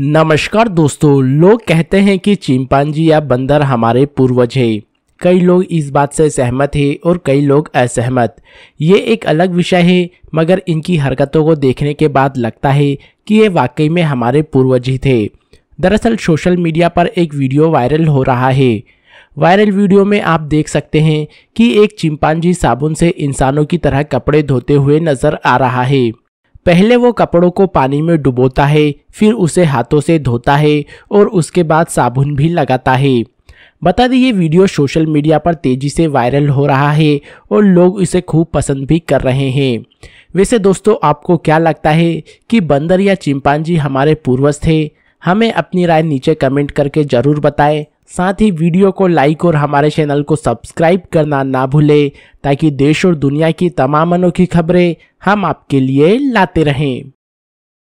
नमस्कार दोस्तों लोग कहते हैं कि चिंपांजी या बंदर हमारे पूर्वज है कई लोग इस बात से सहमत है और कई लोग असहमत ये एक अलग विषय है मगर इनकी हरकतों को देखने के बाद लगता है कि ये वाकई में हमारे पूर्वज ही थे दरअसल सोशल मीडिया पर एक वीडियो वायरल हो रहा है वायरल वीडियो में आप देख सकते हैं कि एक चिंपांजी साबुन से इंसानों की तरह कपड़े धोते हुए नजर आ रहा है पहले वो कपड़ों को पानी में डुबोता है फिर उसे हाथों से धोता है और उसके बाद साबुन भी लगाता है बता दें ये वीडियो सोशल मीडिया पर तेज़ी से वायरल हो रहा है और लोग इसे खूब पसंद भी कर रहे हैं वैसे दोस्तों आपको क्या लगता है कि बंदर या चिंपांजी हमारे पूर्वज थे हमें अपनी राय नीचे कमेंट करके ज़रूर बताएं साथ ही वीडियो को लाइक और हमारे चैनल को सब्सक्राइब करना ना भूलें ताकि देश और दुनिया की तमाम अनोखी खबरें हम आपके लिए लाते रहें